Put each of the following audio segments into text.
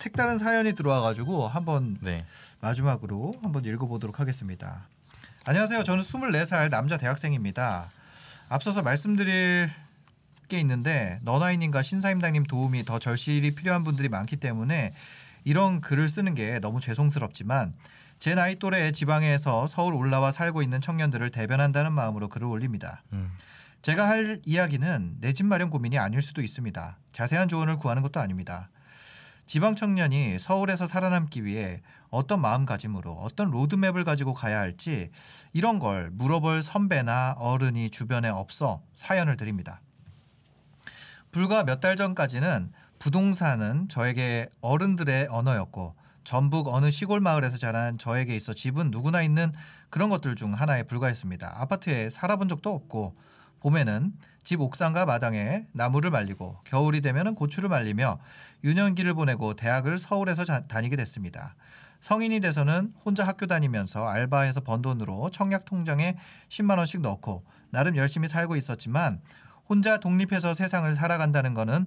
색다른 사연이 들어와가지고 한번 네. 마지막으로 한번 읽어보도록 하겠습니다. 안녕하세요. 저는 24살 남자 대학생입니다. 앞서서 말씀드릴 게 있는데 너나이님과 신사임당님 도움이 더 절실히 필요한 분들이 많기 때문에 이런 글을 쓰는 게 너무 죄송스럽지만 제 나이 또래 의 지방에서 서울 올라와 살고 있는 청년들을 대변한다는 마음으로 글을 올립니다. 음. 제가 할 이야기는 내 집 마련 고민이 아닐 수도 있습니다. 자세한 조언을 구하는 것도 아닙니다. 지방 청년이 서울에서 살아남기 위해 어떤 마음가짐으로 어떤 로드맵을 가지고 가야 할지 이런 걸 물어볼 선배나 어른이 주변에 없어 사연을 드립니다. 불과 몇 달 전까지는 부동산은 저에게 어른들의 언어였고 전북 어느 시골 마을에서 자란 저에게 있어 집은 누구나 있는 그런 것들 중 하나에 불과했습니다. 아파트에 살아본 적도 없고 봄에는 집 옥상과 마당에 나무를 말리고 겨울이 되면 고추를 말리며 유년기를 보내고 대학을 서울에서 자, 다니게 됐습니다. 성인이 돼서는 혼자 학교 다니면서 알바해서 번 돈으로 청약 통장에 10만 원씩 넣고 나름 열심히 살고 있었지만 혼자 독립해서 세상을 살아간다는 것은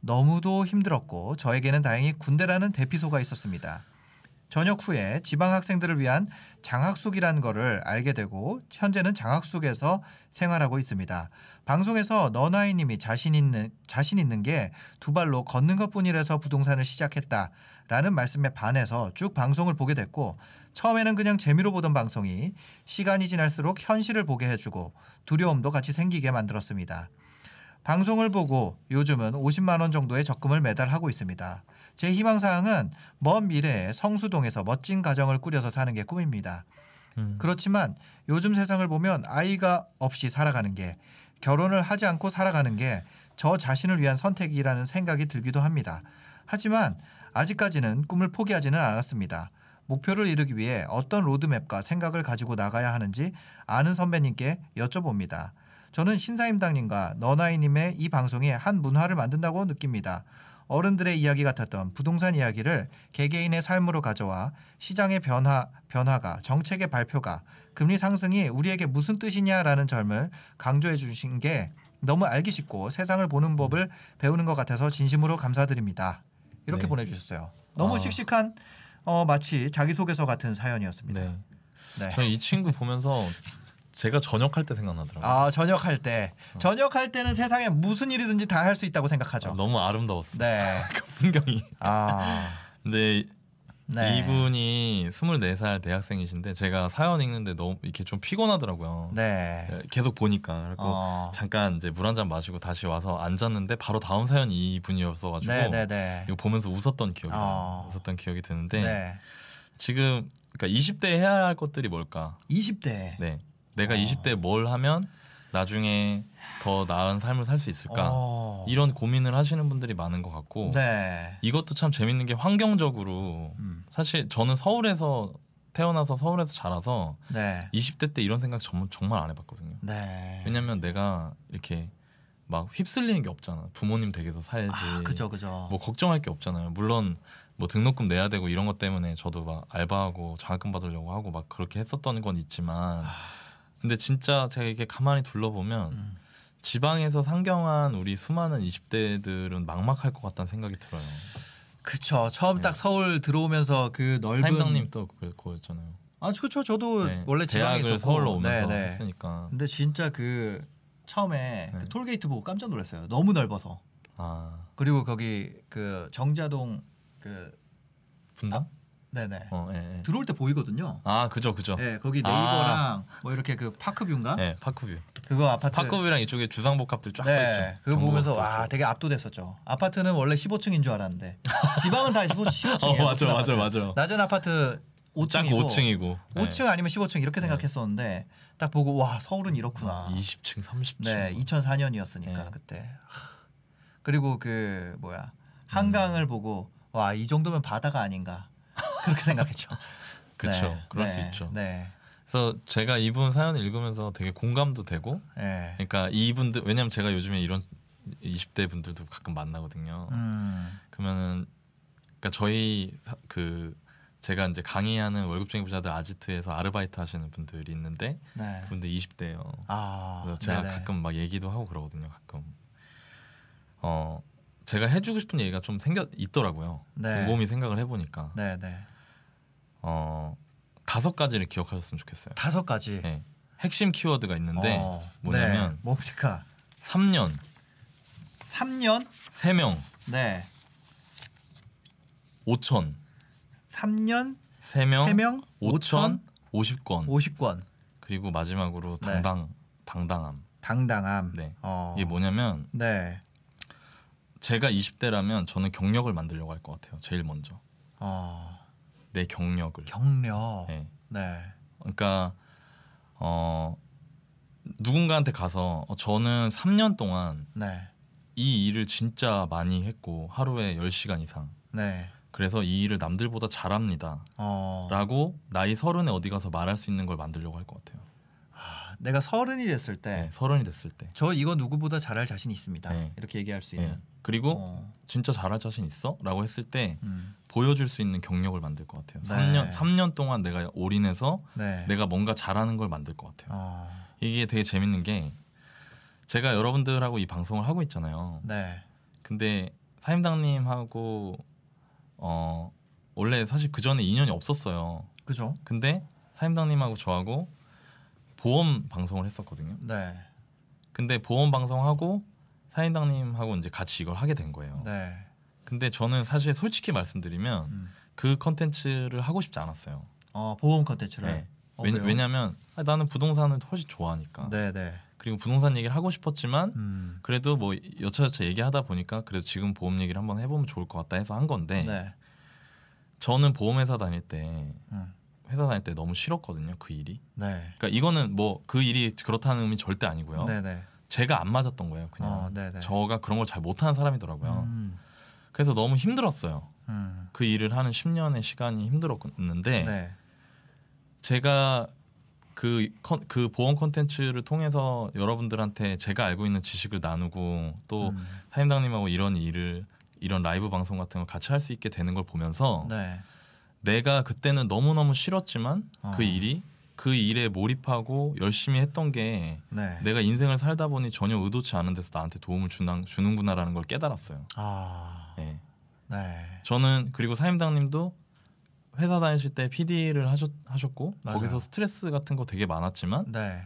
너무도 힘들었고 저에게는 다행히 군대라는 대피소가 있었습니다. 저녁 후에 지방 학생들을 위한 장학숙이라는 것을 알게 되고 현재는 장학숙에서 생활하고 있습니다. 방송에서 너나이 님이 자신 있는 자신 있는 게 두 발로 걷는 것뿐이라서 부동산을 시작했다라는 말씀에 반해서 쭉 방송을 보게 됐고 처음에는 그냥 재미로 보던 방송이 시간이 지날수록 현실을 보게 해주고 두려움도 같이 생기게 만들었습니다. 방송을 보고 요즘은 50만 원 정도의 적금을 매달 하고 있습니다. 제 희망사항은 먼 미래에 성수동에서 멋진 가정을 꾸려서 사는 게 꿈입니다. 음. 그렇지만 요즘 세상을 보면 아이가 없이 살아가는 게 결혼을 하지 않고 살아가는 게 저 자신을 위한 선택이라는 생각이 들기도 합니다. 하지만 아직까지는 꿈을 포기하지는 않았습니다. 목표를 이루기 위해 어떤 로드맵과 생각을 가지고 나가야 하는지 아는 선배님께 여쭤봅니다. 저는 신사임당님과 너나이님의 이방송에한 문화를 만든다고 느낍니다. 어른들의 이야기 같았던 부동산 이야기를 개개인의 삶으로 가져와 시장의 변화, 변화가 정책의 발표가 금리 상승이 우리에게 무슨 뜻이냐라는 점을 강조해 주신 게 너무 알기 쉽고 세상을 보는 법을 배우는 것 같아서 진심으로 감사드립니다. 이렇게 네. 보내주셨어요. 너무 아. 씩씩한 어, 마치 자기소개서 같은 사연이었습니다. 네. 네. 저는 이 친구 보면서 제가 전역할 때 생각나더라고요. 아 전역할 때 어. 전할 때는 세상에 무슨 일이든지 다 할 수 있다고 생각하죠. 아, 너무 아름다웠어. 네. 그 풍경이. 아. 근데 네. 이분이 24살 대학생이신데 제가 사연 읽는데 너무 이렇게 좀 피곤하더라고요. 네. 네 계속 보니까 그리고 어. 잠깐 이제 물 한 잔 마시고 다시 와서 앉았는데 바로 다음 사연이 분이었어 가지고 네, 네, 네, 이거 보면서 웃었던 기억이 어. 웃었던 기억이 드는데 네. 지금 그러니까 2 0대 해야 할 것들이 뭘까? 20대. 네. 내가 어. 20대 뭘 하면 나중에 더 나은 삶을 살 수 있을까 어. 이런 고민을 하시는 분들이 많은 것 같고 네. 이것도 참 재밌는 게 환경적으로 음. 사실 저는 서울에서 태어나서 서울에서 자라서 네. 20대 때 이런 생각 정말, 정말 안 해봤거든요. 네. 왜냐면 내가 이렇게 막 휩쓸리는 게 없잖아. 부모님 댁에서 살지. 아, 그죠, 그죠. 뭐 걱정할 게 없잖아요. 물론 뭐 등록금 내야 되고 이런 것 때문에 저도 막 알바하고 장학금 받으려고 하고 막 그렇게 했었던 건 있지만. 아. 근데 진짜 제가 이렇게 가만히 둘러보면 음. 지방에서 상경한 우리 수많은 20대들은 막막할 것 같다는 생각이 들어요. 그쵸. 처음 네. 딱 서울 들어오면서 그 넓은 사임님또 그, 그거였잖아요. 아, 그렇죠. 저도 네. 원래 지방에서 서울로 오면서 네네. 네. 했으니까. 근데 진짜 그 처음에 네. 그 톨게이트 보고 깜짝 놀랐어요. 너무 넓어서. 아. 그리고 거기 그 정자동 그 분당? 네네. 어, 예, 예. 들어올 때 보이거든요. 아 그죠 그죠. 예 거기 네이버랑 아. 뭐 이렇게 그 파크뷰인가? 예 파크뷰. 그거 아파트. 파크뷰랑 이쪽에 주상복합들 쫙 네, 있죠. 그거 보면서 와 되게 압도됐었죠. 아파트는 원래 15층인 줄 알았는데 지방은 다 15, 15층이에요. 어, 맞아 맞아 맞아. 낮은 아파트 5층이고, 5층이고 5층 아니면 15층 이렇게 네. 생각했었는데 딱 보고 와 서울은 이렇구나. 20층 30층. 네 2004년이었으니까 네. 그때. 그리고 그 뭐야 한강을 음. 보고 와 이 정도면 바다가 아닌가. 그렇게 생각했죠. 그렇죠. 네, 그럴 네, 수 있죠. 네. 그래서 제가 이분 사연을 읽으면서 되게 공감도 되고, 네. 그러니까 이분들 왜냐면 하 제가 요즘에 이런 20대 분들도 가끔 만나거든요. 음. 그러면은 그러니까 저희 그 제가 이제 강의하는 월급쟁이 부자들 아지트에서 아르바이트 하시는 분들이 있는데 네. 그분들 20대예요. 아, 그래서 제가 네네. 가끔 막 얘기도 하고 그러거든요. 가끔 어 제가 해주고 싶은 얘기가 좀 생겨 있더라고요. 그 네. 몸이 생각을 해보니까. 네, 네. 어 다섯 가지를 기억하셨으면 좋겠어요. 다섯 가지. 네. 핵심 키워드가 있는데 어, 뭐냐면 네. 뭡니까? 3년. 3년? 3명. 네. 5천. 3년? 3명. 3명? 5천? 50권. 50권. 그리고 마지막으로 네. 당당 네. 당당함. 당당함. 네. 어. 이게 뭐냐면 네. 제가 20대라면 저는 경력을 만들려고 할 것 같아요. 제일 먼저. 어. 내 경력을. 경력. 네. 네. 그러니까 어 누군가한테 가서 어, 저는 3년 동안 네. 이 일을 진짜 많이 했고 하루에 10시간 이상. 네. 그래서 이 일을 남들보다 잘합니다. 어. 라고 나이 서른에 어디 가서 말할 수 있는 걸 만들려고 할 것 같아요. 내가 서른이 됐을 때 네, 서른이 됐을 때 저 이거 누구보다 잘할 자신 있습니다. 네. 이렇게 얘기할 수 네. 있는. 네. 그리고 어. 진짜 잘할 자신 있어?라고 했을 때 음. 보여줄 수 있는 경력을 만들 것 같아요. 네. 3년 3년 동안 내가 올인해서 네. 내가 뭔가 잘하는 걸 만들 것 같아요. 어. 이게 되게 재밌는 게 제가 여러분들하고 이 방송을 하고 있잖아요. 네. 근데 사임당님하고 어 원래 사실 그 전에 인연이 없었어요. 그죠? 근데 사임당님하고 저하고 보험 방송을 했었거든요. 네. 근데 보험 방송하고 사인당님하고 이제 같이 이걸 하게 된 거예요. 네. 근데 저는 사실 솔직히 말씀드리면 음. 그 컨텐츠를 하고 싶지 않았어요. 어 보험 컨텐츠를. 네. 어, 왜냐, 왜냐면 아, 나는 부동산을 훨씬 좋아하니까. 네네. 네. 그리고 부동산 얘기를 하고 싶었지만 음. 그래도 뭐 여차저차 얘기하다 보니까 그래도 지금 보험 얘기를 한번 해보면 좋을 것 같다 해서 한 건데 네. 저는 보험회사 다닐 때 음. 회사 다닐 때 너무 싫었거든요 그 일이. 네. 그러니까 이거는 뭐 그 일이 그렇다는 의미 절대 아니고요. 네네. 네. 제가 안 맞았던 거예요 그냥. 어, 네, 네. 저가 그런 걸 잘 못하는 사람이더라고요. 음. 그래서 너무 힘들었어요. 음. 그 일을 하는 10년의 시간이 힘들었는데 네. 제가 그, 컨, 그 보험 콘텐츠를 통해서 여러분들한테 제가 알고 있는 지식을 나누고 또 음. 사임당님하고 이런 일을 이런 라이브 방송 같은 걸 같이 할 수 있게 되는 걸 보면서 네. 내가 그때는 너무너무 싫었지만 그 어. 그 일이 그 일에 몰입하고 열심히 했던 게 네. 내가 인생을 살다 보니 전혀 의도치 않은 데서 나한테 도움을 주나, 주는구나라는 걸 깨달았어요. 아. 네. 네. 저는 그리고 사임당님도 회사 다니실 때 PD를 하셨, 하셨고 맞아요. 거기서 스트레스 같은 거 되게 많았지만 네.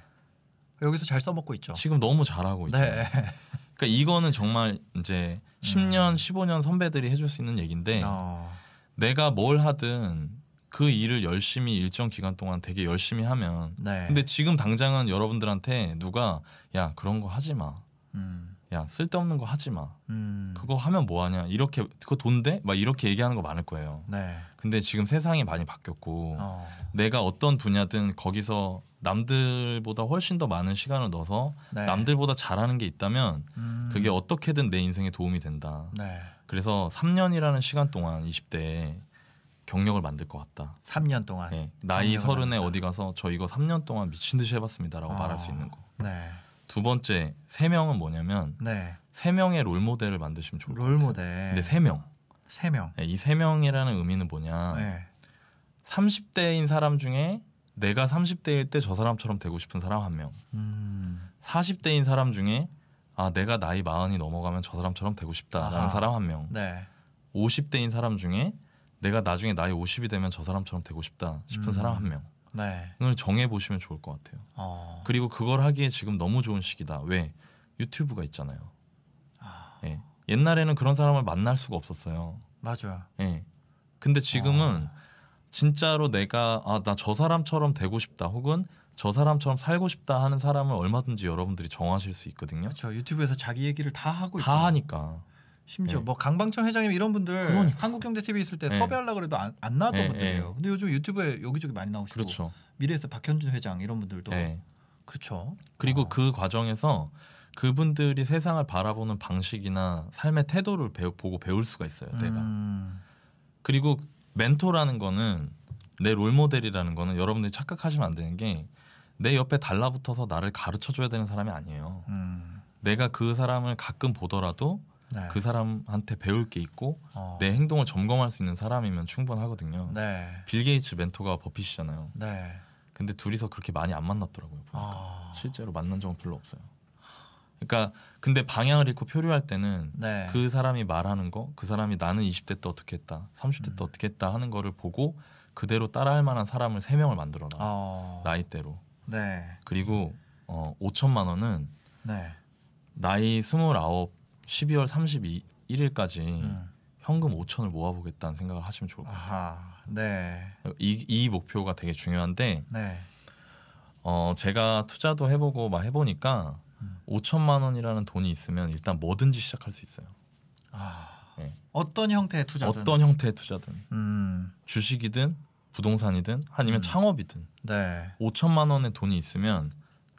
여기서 잘 써먹고 있죠. 지금 너무 잘하고 있죠. 네. 그러니까 이거는 정말 이제 10년, 음. 15년 선배들이 해줄 수 있는 얘기인데 어. 내가 뭘 하든 그 일을 열심히 일정 기간 동안 되게 열심히 하면 네. 근데 지금 당장은 여러분들한테 누가 야 그런 거 하지 마. 음. 야 쓸데없는 거 하지 마. 음. 그거 하면 뭐 하냐. 이렇게 그거 돈데? 막 이렇게 얘기하는 거 많을 거예요. 네. 근데 지금 세상이 많이 바뀌었고 어. 내가 어떤 분야든 거기서 남들보다 훨씬 더 많은 시간을 넣어서 네. 남들보다 잘하는 게 있다면 음. 그게 어떻게든 내 인생에 도움이 된다. 네. 그래서 3년이라는 시간 동안 20대에 경력을 만들 것 같다. 3년 동안. 네. 나이 서른에 어디 가서 저 이거 3년 동안 미친 듯이 해봤습니다라고 어. 말할 수 아, 있는 거. 네. 두 번째 세 명은 뭐냐면 네. 세 명의 롤 모델을 만드시면 좋을 롤 모델. 근데 세 명. 세 명. 네, 이세 명이라는 의미는 뭐냐. 네. 30대인 사람 중에 내가 30대일 때 저 사람처럼 되고 싶은 사람 한 명. 음. 40대인 사람 중에 아 내가 나이 마흔이 넘어가면 저 사람처럼 되고 싶다라는 아하. 사람 한 명. 네. 50대인 사람 중에 내가 나중에 나이 50이 되면 저 사람처럼 되고 싶다 싶은 음. 사람 한 명. 네. 을 정해 보시면 좋을 것 같아요. 어. 그리고 그걸 하기에 지금 너무 좋은 시기다. 왜 유튜브가 있잖아요. 아. 예. 옛날에는 그런 사람을 만날 수가 없었어요. 맞아요. 예. 근데 지금은 어. 진짜로 내가 아 나 저 사람처럼 되고 싶다 혹은 저 사람처럼 살고 싶다 하는 사람을 얼마든지 여러분들이 정하실 수 있거든요. 그렇죠. 유튜브에서 자기 얘기를 다 하고 있잖 하니까. 심지어 네. 뭐 강방청 회장님 이런 분들 그러니까. 한국경제 TV 있을 때 네. 예. 섭외하려 그래도 안, 안 나왔던 분들이에요. 예, 근데 요즘 유튜브에 여기저기 많이 나오시고 그렇죠. 미래에서 박현준 회장 이런 분들도 그렇죠. 그리고 아. 그 과정에서 그분들이 세상을 바라보는 방식이나 삶의 태도를 배우, 보고 배울 수가 있어요. 내가. 음. 그리고 멘토라는 거는 내 롤모델이라는 거는 여러분들이 착각하시면 안 되는 게내 옆에 달라붙어서 나를 가르쳐 줘야 되는 사람이 아니에요. 음. 내가 그 사람을 가끔 보더라도 네. 그 사람한테 배울 게 있고 어. 내 행동을 점검할 수 있는 사람이면 충분하거든요. 네. 빌 게이츠 멘토가 버핏이잖아요. 네. 근데 둘이서 그렇게 많이 안 만났더라고요. 보니까 어. 실제로 만난 적은 별로 없어요. 그러니까 근데 방향을 잃고 표류할 때는 네. 그 사람이 말하는 거, 그 사람이 나는 20대 때 어떻게 했다, 30대 음. 때 어떻게 했다 하는 거를 보고 그대로 따라할 만한 사람을 세 명을 만들어라 어. 나이대로. 네. 그리고 어 5천만 원은 네. 나이 스물아홉 12월 31일까지 음. 현금 5천을 모아보겠다는 생각을 하시면 좋을 것 같아요. 아하, 네. 이, 이 목표가 되게 중요한데 네. 어, 제가 투자도 해보고 막 해보니까 음. 5천만 원이라는 돈이 있으면 일단 뭐든지 시작할 수 있어요. 아, 네. 어떤 형태의 투자든 어떤 형태의 투자든 음. 주식이든 부동산이든 아니면 음. 창업이든 네. 5천만 원의 돈이 있으면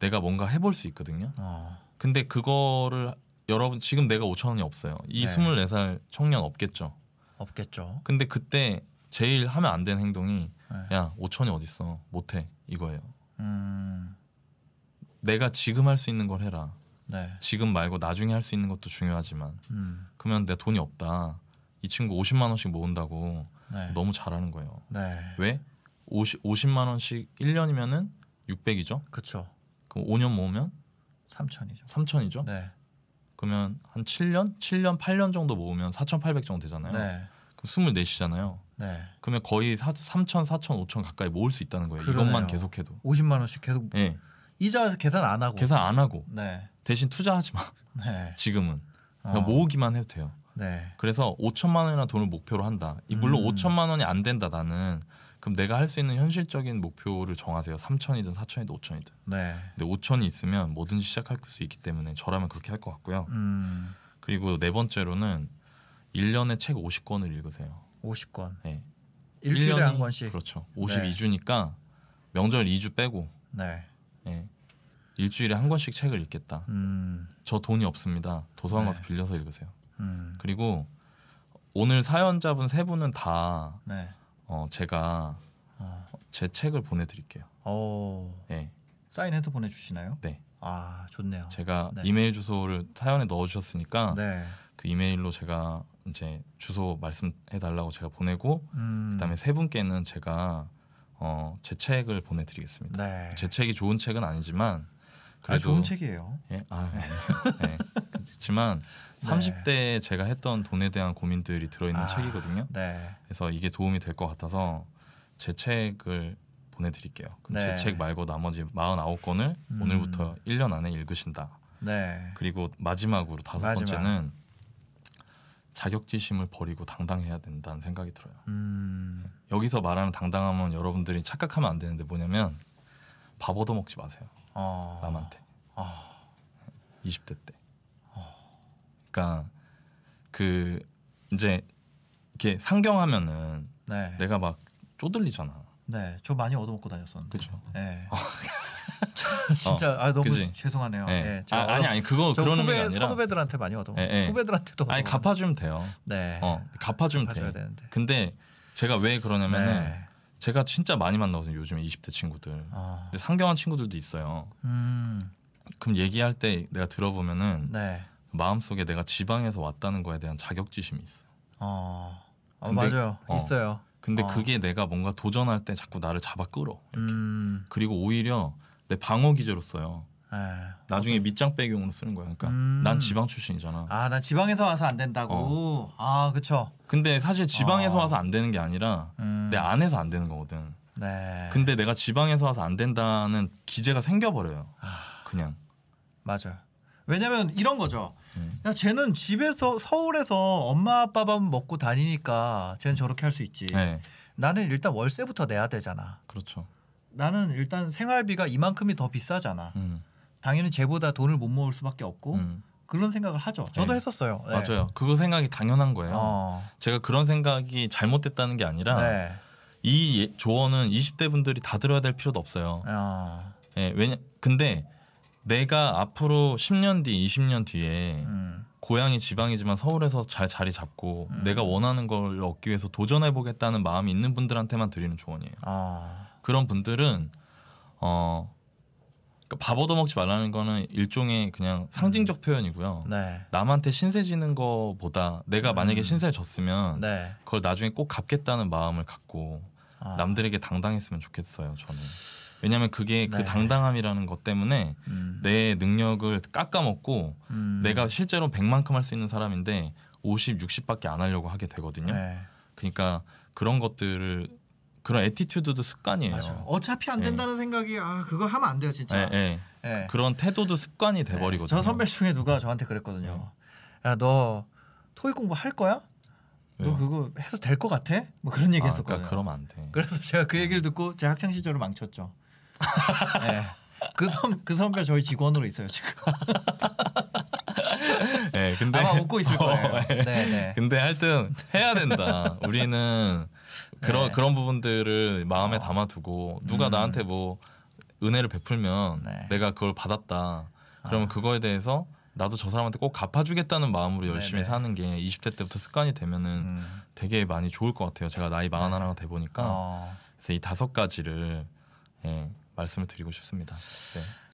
내가 뭔가 해볼 수 있거든요. 어. 근데 그거를 여러분 지금 내가 5천 원이 없어요. 이 네. 24살 청년 없겠죠. 없겠죠. 근데 그때 제일 하면 안 되는 행동이 네. 야 5천이 어딨어 못해 이거예요. 음. 내가 지금 할 수 있는 걸 해라. 네. 지금 말고 나중에 할 수 있는 것도 중요하지만 음. 그러면 내 돈이 없다. 이 친구 50만 원씩 모은다고 네. 너무 잘하는 거예요. 네. 왜? 50, 50만 원씩 1년이면은 600이죠. 그렇죠. 그럼 5년 모으면 3천이죠. 3천이죠. 네. 그러면 한 7년, 7년, 8년 정도 모으면 4,800 정도 되잖아요. 네. 그럼 24시잖아요. 네. 그러면 거의 4, 3 0 4 0 0 0 5 0 0 0 가까이 모을 수 있다는 거예요. 그러네요. 이것만 계속해도. 50만 원씩 계속. 네. 이자 계산 안 하고. 계산 안 하고. 네. 대신 투자하지 마. 네. 지금은. 어. 모으기만 해도 돼요. 네. 그래서 5천만 원이나 돈을 목표로 한다. 음. 물론 음. 5천만 원이 안 된다 나는 그럼 내가 할 수 있는 현실적인 목표를 정하세요. 3천이든 4천이든 5천이든. 네. 근데 5천이 있으면 뭐든지 시작할 수 있기 때문에 저라면 그렇게 할 것 같고요. 음. 그리고 네 번째로는 1년에 책 50권을 읽으세요. 50권. 네. 일주일에 한 권씩. 그렇죠. 52주니까 네. 명절 2주 빼고. 네. 네. 예. 일주일에 한 권씩 책을 읽겠다. 음. 저 돈이 없습니다. 도서관 네. 가서 빌려서 읽으세요. 음. 그리고 오늘 사연자분 세 분은 다 네. 어, 제가 아. 제 책을 보내드릴게요. 오. 어. 네. 예. 사인해서 보내주시나요? 네. 아 좋네요. 제가 네. 이메일 주소를 사연에 넣어주셨으니까 네. 그 이메일로 제가 이제 주소 말씀해달라고 제가 보내고 음. 그다음에 세 분께는 제가 어, 제 책을 보내드리겠습니다. 네. 제 책이 좋은 책은 아니지만 그래도 아, 좋은 책이에요. 예, 아, 네. 네. 그렇지만 30대에 제가 했던 돈에 대한 고민들이 들어있는 아, 책이거든요. 네. 그래서 이게 도움이 될 것 같아서 제 책을 보내드릴게요. 그럼 제책 네. 말고 나머지 49권을 음. 오늘부터 1년 안에 읽으신다. 그리고 마지막으로 다섯 마지막. 번째는 자격지심을 버리고 당당해야 된다는 생각이 들어요. 음. 여기서 말하는 당당함은 여러분들이 착각하면 안 되는데 뭐냐면 밥 얻어먹지 마세요. 어. 남한테. 어. 20대 때. 그러니까그 이제 이렇게 상경하면은 네. 내가 막 쪼들리잖아. 네, 저 많이 얻어먹고 다녔었는데. 그렇죠. 네. 진짜 어, 아 너무 그치? 죄송하네요. 네. 네. 아, 아니 아니 그거 그런 후배, 의미가 아니라 후배들한테 많이 얻어. 네, 네. 후배들한테도 아니 갚아주면 돼요. 네, 어, 갚아주면 돼. 되는데. 근데 제가 왜 그러냐면은 네. 제가 진짜 많이 만나거든요. 요즘에 20대 친구들. 아. 근데 상경한 친구들도 있어요. 음. 그럼 얘기할 때 내가 들어보면은 네. 마음속에 내가 지방에서 왔다는 거에 대한 자격지심이 있어. 어, 어 근데, 맞아요. 어. 있어요. 근데 어. 그게 내가 뭔가 도전할 때 자꾸 나를 잡아 끌어. 이렇게. 음. 그리고 오히려 내 방어 기제로 써요. 에이, 예. 나중에 어떤... 밑장 배경으로 쓰는 거야. 그러니까 음. 난 지방 출신이잖아. 아, 난 지방에서 와서 안 된다고. 어. 아, 그쵸. 근데 사실 지방에서 어. 와서 안 되는 게 아니라 음. 내 안에서 안 되는 거거든. 네. 근데 내가 지방에서 와서 안 된다는 기제가 생겨버려요. 아. 그냥. 맞아요. 왜냐면 이런 거죠. 야 음. 쟤는 집에서 서울에서 엄마 아빠 밥 먹고 다니니까 쟤는 저렇게 할 수 있지. 네. 나는 일단 월세부터 내야 되잖아. 그렇죠. 나는 일단 생활비가 이만큼이 더 비싸잖아. 음. 당연히 쟤보다 돈을 못 모을 수밖에 없고 음. 그런 생각을 하죠. 저도 네. 했었어요. 네. 맞아요. 그거 생각이 당연한 거예요. 어. 제가 그런 생각이 잘못됐다는 게 아니라 네. 이 예, 조언은 20대 분들이 다 들어야 될 필요도 없어요. 어. 예, 왜냐 근데 내가 앞으로 10년 뒤, 20년 뒤에 음. 고향이 지방이지만 서울에서 잘 자리 잡고 음. 내가 원하는 걸 얻기 위해서 도전해 보겠다는 마음이 있는 분들한테만 드리는 조언이에요. 아. 그런 분들은 어. 그러니까 밥 얻어먹지 말라는 거는 일종의 그냥 상징적 음. 표현이고요. 네. 남한테 신세 지는 거보다 내가 만약에 음. 신세 를 졌으면 네. 그걸 나중에 꼭 갚겠다는 마음을 갖고 아. 남들에게 당당했으면 좋겠어요. 저는. 왜냐하면 그게 그 네. 당당함이라는 것 때문에 음. 내 능력을 깎아먹고 음. 내가 실제로 100만큼 할 수 있는 사람인데 50, 60밖에 안 하려고 하게 되거든요. 네. 그러니까 그런 것들을 그런 에티튜드도 습관이에요. 맞아. 어차피 안 예. 된다는 네. 생각이 아 그거 하면 안 돼요 진짜. 네, 네. 그런 태도도 습관이 돼버리거든요. 저 선배 중에 누가 네. 저한테 그랬거든요. 네. 야너 토익 공부 할 거야? 왜요? 너 그거 해서 될것 같아? 뭐 그런 얘기 아, 했었거든요. 그러니까 그러면 안 돼. 그래서 제가 그 얘기를 듣고 제 학창 시절을 망쳤죠. 네. 그, 선, 그 선배 저희 직원으로 있어요 지금. 네, 근데 아마 웃고 있을 어, 거예요. 어, 네. 네, 근데 하여튼 해야 된다. 우리는 그런 네. 그런 부분들을 마음에 어. 담아두고 누가 음. 나한테 뭐 은혜를 베풀면 네. 내가 그걸 받았다. 그러면 아. 그거에 대해서 나도 저 사람한테 꼭 갚아주겠다는 마음으로 열심히 네네. 사는 게 20대 때부터 습관이 되면은 음. 되게 많이 좋을 것 같아요. 제가 나이 마흔하나가 돼 보니까 어. 그래서 이 다섯 가지를 예, 말씀을 드리고 싶습니다. 네.